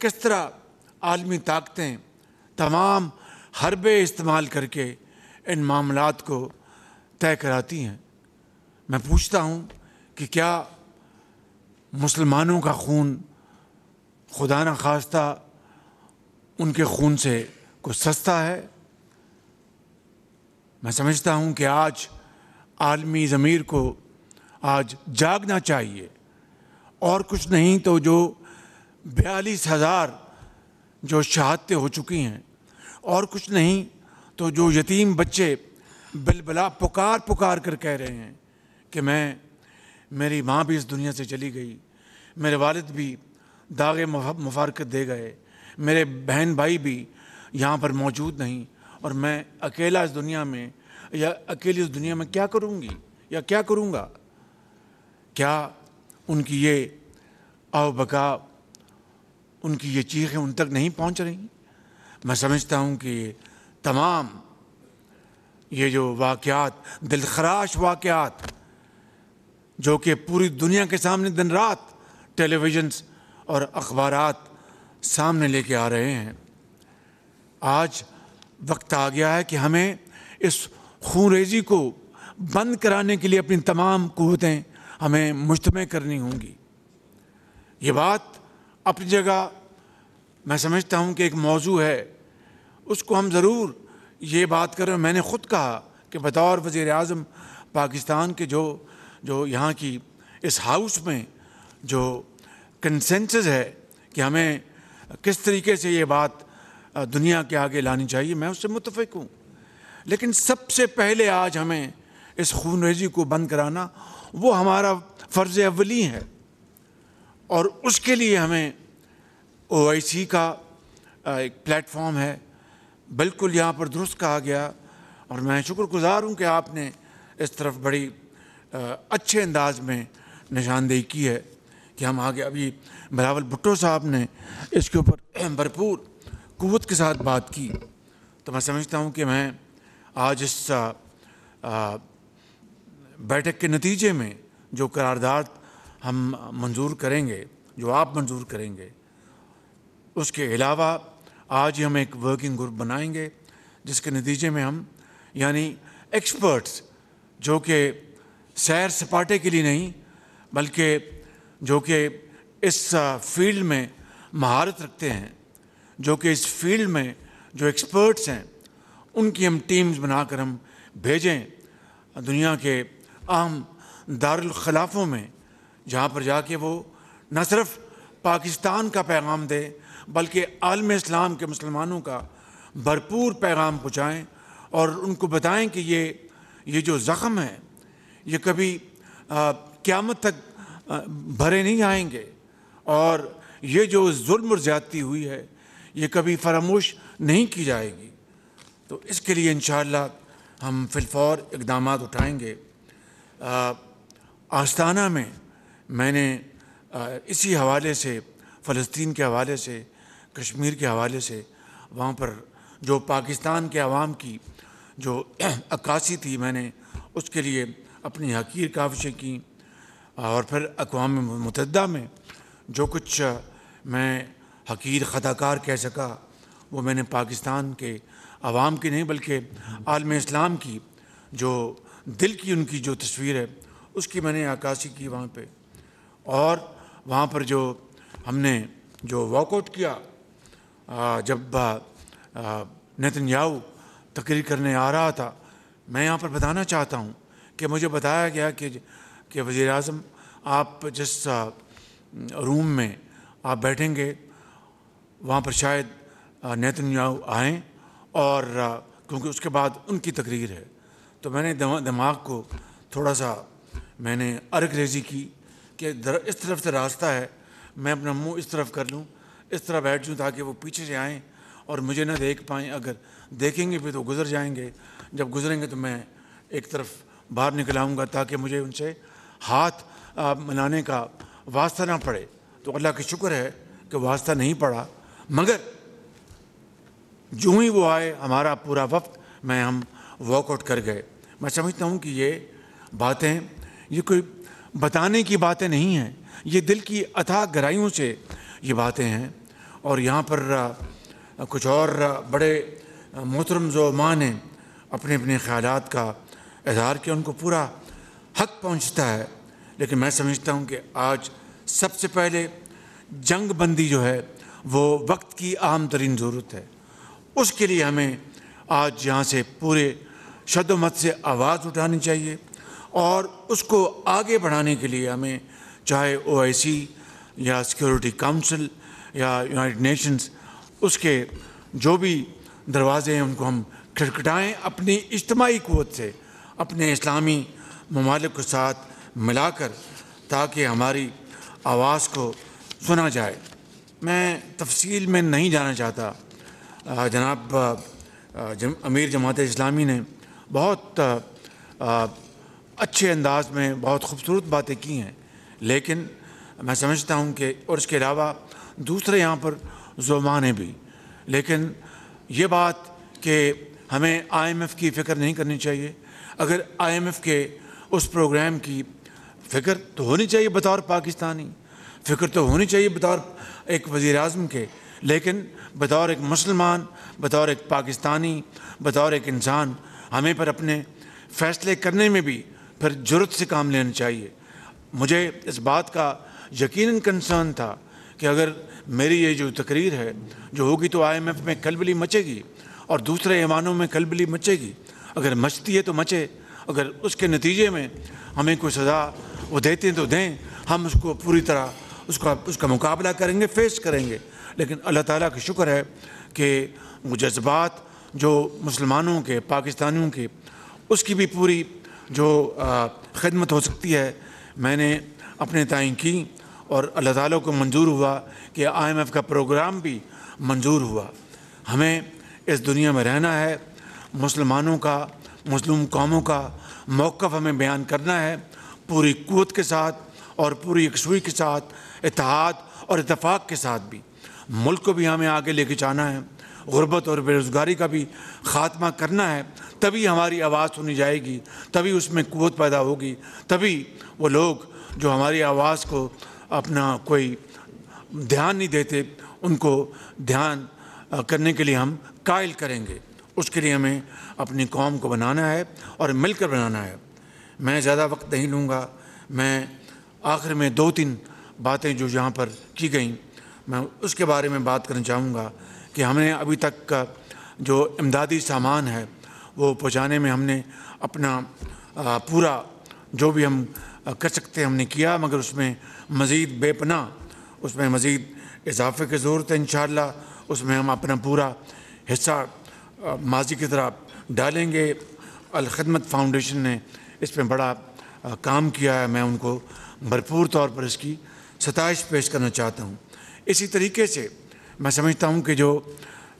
किस तरह आलमी ताकतें तमाम हरबे इस्तेमाल करके इन मामलों को तय कराती हैं मैं पूछता हूँ कि क्या मुसलमानों का खून खुदा न खास्ता उनके खून से कुछ सस्ता है मैं समझता हूँ कि आज आलमी ज़मीर को आज जागना चाहिए और कुछ नहीं तो जो बयालीस हज़ार जो शहादतें हो चुकी हैं और कुछ नहीं तो जो यतीम बच्चे बिलबला पुकार पुकार कर कह रहे हैं कि मैं मेरी माँ भी इस दुनिया से चली गई मेरे वालिद भी दागे मुफारकत दे गए मेरे बहन भाई भी यहाँ पर मौजूद नहीं और मैं अकेला इस दुनिया में या अकेली इस दुनिया में क्या करूँगी या क्या करूँगा क्या उनकी ये अवबका उनकी ये चीखें उन तक नहीं पहुंच रही मैं समझता हूं कि तमाम ये जो वाक़ात दिलखराश वाक़ात जो कि पूरी दुनिया के सामने दिन रात टेलीविजन्स और अखबार सामने लेके आ रहे हैं आज वक्त आ गया है कि हमें इस खूनरेजी को बंद कराने के लिए अपनी तमाम कुतें हमें मुश्तम करनी होंगी ये बात अपनी जगह मैं समझता हूँ कि एक मौजू है उसको हम ज़रूर ये बात करें मैंने ख़ुद कहा कि बतौर वज़ी अजम पाकिस्तान के जो जो यहाँ की इस हाउस में जो कंसेंस है कि हमें किस तरीके से ये बात दुनिया के आगे लानी चाहिए मैं उससे मुतफ़ हूँ लेकिन सबसे पहले आज हमें इस खूनरेजी को बंद कराना वो हमारा फ़र्ज़ अवली है और उसके लिए हमें ओ का एक प्लेटफॉर्म है बिल्कुल यहाँ पर दुरुस्त कहा गया और मैं शुक्रगुजार हूँ कि आपने इस तरफ बड़ी अच्छे अंदाज में निशानदेही की है कि हम आगे अभी बिलावल भुट्टो साहब ने इसके ऊपर भरपूर क़वत के साथ बात की तो मैं समझता हूँ कि मैं आज इस बैठक के नतीजे में जो करारदाद हम मंजूर करेंगे जो आप मंजूर करेंगे उसके अलावा आज ही हम एक वर्किंग ग्रुप बनाएंगे जिसके नतीजे में हम यानी एक्सपर्ट्स जो कि सैर सपाटे के लिए नहीं बल्कि जो कि इस फील्ड में महारत रखते हैं जो कि इस फील्ड में जो एक्सपर्ट्स हैं उनकी हम टीम्स बनाकर हम भेजें दुनिया के आम दारखिलाफों में जहाँ पर जाके वो न सिर्फ पाकिस्तान का पैगाम दें बल्कि आलम इस्लाम के मुसलमानों का भरपूर पैगाम पहुँचाएँ और उनको बताएँ कि ये ये जो ज़ख़म है ये कभी क़्यामत तक आ, भरे नहीं आएंगे और ये जो जुल्म और ज़्यादती हुई है ये कभी फरामोश नहीं की जाएगी तो इसके लिए इन हम फिलफौर इकदाम उठाएँगे आस्थाना में मैंने इसी हवाले से फ़लस्तीन के हवाले से कश्मीर के हवाले से वहाँ पर जो पाकिस्तान के आवाम की जो अक्सी थी मैंने उसके लिए अपनी हकीर काविशें की और फिर अकवा मतद में जो कुछ मैं हकीर खदाकार कह सका वो मैंने पाकिस्तान के आवाम की नहीं बल्कि आलम इस्लाम की जो दिल की उनकी जो तस्वीर है उसकी मैंने अक्सी की वहाँ पर और वहाँ पर जो हमने जो वॉकआउट किया जब नितिन तकरीर करने आ रहा था मैं यहाँ पर बताना चाहता हूँ कि मुझे बताया गया कि कि वज़ी अजम आप जिस रूम में आप बैठेंगे वहाँ पर शायद नितिन आएँ और क्योंकि उसके बाद उनकी तकरीर है तो मैंने दिमाग को थोड़ा सा मैंने अर्क रेजी की कि इस तरफ से रास्ता है मैं अपना मुंह इस तरफ कर लूँ इस तरह बैठ जूं ताकि वो पीछे से आएँ और मुझे ना देख पाएँ अगर देखेंगे भी तो गुजर जाएंगे जब गुजरेंगे तो मैं एक तरफ बाहर निकलाऊँगा ताकि मुझे उनसे हाथ मनाने का वास्ता ना पड़े तो अल्लाह का शुक्र है कि वास्ता नहीं पड़ा मगर जो ही वो आए हमारा पूरा वक्त मैं हम वॉकआउट कर गए मैं समझता हूँ कि ये बातें ये कोई बताने की बातें नहीं हैं ये दिल की अथाह गहराइयों से ये बातें हैं और यहाँ पर कुछ और बड़े मोहतरम माँ ने अपने अपने ख्याल का इजहार किया उनको पूरा हक पहुँचता है लेकिन मैं समझता हूँ कि आज सबसे पहले जंग बंदी जो है वो वक्त की आम तरीन ज़रूरत है उसके लिए हमें आज यहाँ से पूरे शदोमत से आवाज़ उठानी चाहिए और उसको आगे बढ़ाने के लिए हमें चाहे ओ या सिक्योरिटी काउंसिल या यूनाइटेड नेशंस उसके जो भी दरवाजे हैं उनको हम खिड़खिटाएँ अपनी इज्तमाही क़वत से अपने इस्लामी ममालिक के साथ मिलाकर ताकि हमारी आवाज़ को सुना जाए मैं तफसील में नहीं जाना चाहता जनाब जम, अमीर जमात इस्लामी ने बहुत अच्छे अंदाज में बहुत खूबसूरत बातें की हैं लेकिन मैं समझता हूँ कि और इसके अलावा दूसरे यहाँ पर जुबान हैं भी लेकिन ये बात कि हमें आईएमएफ की फ़िक्र नहीं करनी चाहिए अगर आईएमएफ के उस प्रोग्राम की फ़िक्र तो होनी चाहिए बतौर पाकिस्तानी फ़िक्र तो होनी चाहिए बतौर एक वज़ी अजम के लेकिन बतौर एक मुसलमान बतौर एक पाकिस्तानी बतौर एक इंसान हमें पर अपने फ़ैसले करने में भी फिर जरूरत से काम लेना चाहिए मुझे इस बात का यकीन कंसर्न था कि अगर मेरी ये जो तकरीर है जो होगी तो आईएमएफ में कलबली मचेगी और दूसरे ईमानों में कलबली मचेगी अगर मचती है तो मचे अगर उसके नतीजे में हमें कोई सज़ा वो देते हैं तो दें हम उसको पूरी तरह उसका उसका मुकाबला करेंगे फेस करेंगे लेकिन अल्लाह ताला का शुक्र है कि वो जज्बात जो मुसलमानों के पाकिस्तानियों के उसकी भी पूरी जो खदमत हो सकती है मैंने अपने तय की और अल्लाह ताला को मंजूर हुआ कि आई एम एफ़ का प्रोग्राम भी मंजूर हुआ हमें इस दुनिया में रहना है मुसलमानों का मुस्लिम कौमों का मौक़ हमें बयान करना है पूरी क़वत के साथ और पूरी यकसुई के साथ इतिहाद और इतफाक़ के साथ भी मुल्क को भी हमें आगे लेके जाना है गुर्बत और बेरोज़गारी का भी ख़ात्मा करना है तभी हमारी आवाज़ सुनी जाएगी तभी उसमें कुत पैदा होगी तभी वो लोग जो हमारी आवाज़ को अपना कोई ध्यान नहीं देते उनको ध्यान करने के लिए हम कायल करेंगे उसके लिए हमें अपनी कौम को बनाना है और मिलकर बनाना है मैं ज़्यादा वक्त नहीं लूँगा मैं आखिर में दो तीन बातें जो यहाँ पर की गई मैं उसके बारे में बात करना चाहूँगा कि हमने अभी तक का जो इमदादी सामान है वो पहुँचाने में हमने अपना पूरा जो भी हम कर सकते हमने किया मगर उसमें मज़ीद बेपना उसमें मज़ीद इजाफे की ज़रूरत है इन उसमें हम अपना पूरा हिस्सा माजी की तरह डालेंगे अलखदमत फाउंडेशन ने इस पर बड़ा काम किया है मैं उनको भरपूर तौर पर इसकी सतश पेश करना चाहता हूँ इसी तरीके से मैं समझता हूँ कि जो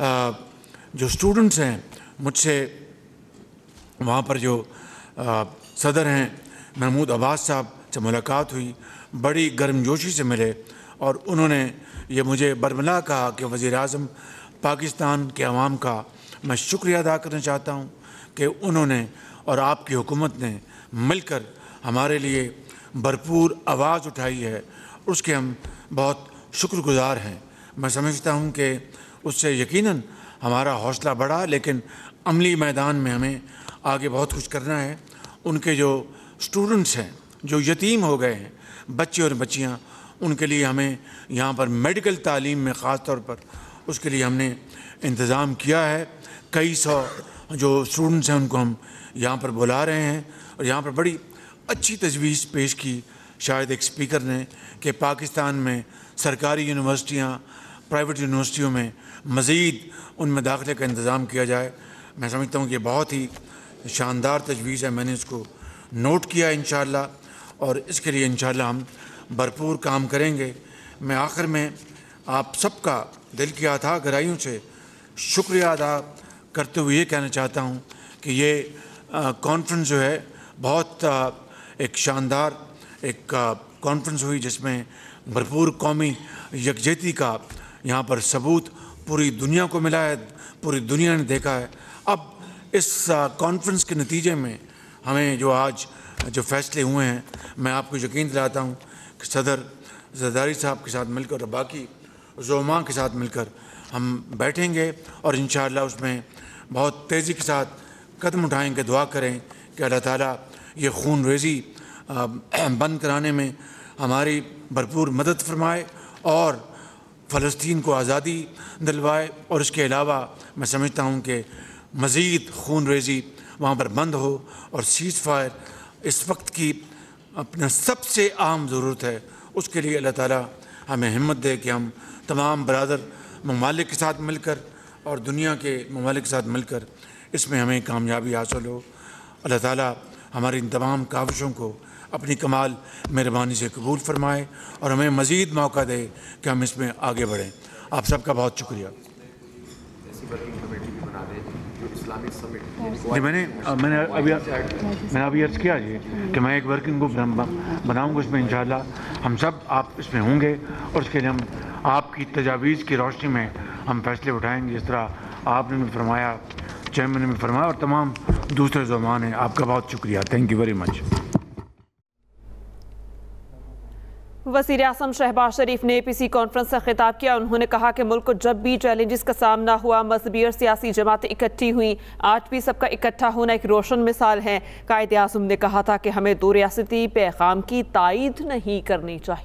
आ, जो स्टूडेंट्स हैं मुझसे वहाँ पर जो आ, सदर हैं महमूद अब्बास साहब से मुलाकात हुई बड़ी गर्मजोशी से मिले और उन्होंने ये मुझे बरमला कहा कि वज़ी अजम पाकिस्तान के अवाम का मैं शुक्रिया अदा करना चाहता हूँ कि उन्होंने और आपकी हुकूमत ने मिलकर हमारे लिए भरपूर आवाज़ उठाई है उसके हम बहुत शुक्रगुजार हैं मैं समझता हूँ कि उससे यकीन हमारा हौसला बढ़ा लेकिन अमली मैदान में हमें आगे बहुत कुछ करना है उनके जो स्टूडेंट्स हैं जो यतीम हो गए हैं बच्चे और बच्चियाँ उनके लिए हमें यहाँ पर मेडिकल तालीम में ख़ास तौर पर उसके लिए हमने इंतज़ाम किया है कई सौ जो स्टूडेंट्स हैं उनको हम यहाँ पर बुला रहे हैं और यहाँ पर बड़ी अच्छी तजवीज़ पेश की शायद एक स्पीकर ने कि पाकिस्तान में सरकारी यूनिवर्सिटियाँ प्राइवेट यूनिवर्सिटियों में मज़ीद उनमें दाखिले का इंतज़ाम किया जाए मैं समझता हूँ कि बहुत ही शानदार तजवीज़ है मैंने इसको नोट किया इन और इसके लिए इन हम भरपूर काम करेंगे मैं आखिर में आप सबका दिल की आधा गहराइयों से शुक्रिया अदा करते हुए ये कहना चाहता हूँ कि ये कॉन्फ्रेंस जो है बहुत आ, एक शानदार एक कॉन्फ्रेंस हुई जिसमें भरपूर कौमी यकजहती का यहाँ पर सबूत पूरी दुनिया को मिला है पूरी दुनिया ने देखा है अब इस कॉन्फ्रेंस के नतीजे में हमें जो आज जो फैसले हुए हैं मैं आपको यकीन दिलाता हूँ कि सदर जरदारी साहब के साथ मिलकर और बाकी जोमा के साथ मिलकर हम बैठेंगे और इन उसमें बहुत तेज़ी के साथ कदम उठाएंगे दुआ करें कि अल्लाह ताला ये खून रेजी बंद कराने में हमारी भरपूर मदद फरमाए और फ़लस्तीन को आज़ादी दिलवाए और इसके अलावा मैं समझता हूँ कि मज़ीद खून रेजी वहाँ पर बंद हो और सीज़ फायर इस वक्त की अपना सबसे अहम ज़रूरत है उसके लिए अल्लाह ताला हमें हिम्मत दे कि हम तमाम बरदर ममालिक के साथ मिलकर और दुनिया के ममालिक के साथ मिलकर इसमें हमें कामयाबी हासिल हो अल्लाह ताला हमारी इन तमाम काविशों को अपनी कमाल मेहरबानी से कबूल फरमाए और हमें मज़ीद मौका दे कि हम इसमें आगे बढ़ें आप सबका बहुत शुक्रिया जी मैंने मैंने अभी मैंने अभी अर्ज़ किया जी कि मैं एक वर्किंग ग्रुप बनाऊंगा इसमें इन हम सब आप इसमें होंगे और इसके लिए हम आपकी तजावीज़ की रोशनी में हम फैसले उठाएंगे जिस तरह आपने भी फरमाया चेयरमैन ने भी फरमाया और तमाम दूसरे जबान हैं आपका बहुत शुक्रिया थैंक यू वेरी मच वजीर अजम शहबाज शरीफ ने पी सी कॉन्फ्रेंस से खिताब किया उन्होंने कहा कि मुल्क को जब भी चैलेंजेस का सामना हुआ मजहबी और सियासी जमातें इकट्ठी हुई आज भी सबका इकट्ठा होना एक रोशन मिसाल है कायद अजम ने कहा था कि हमें दो रियासती पैगाम की तायद नहीं करनी चाहिए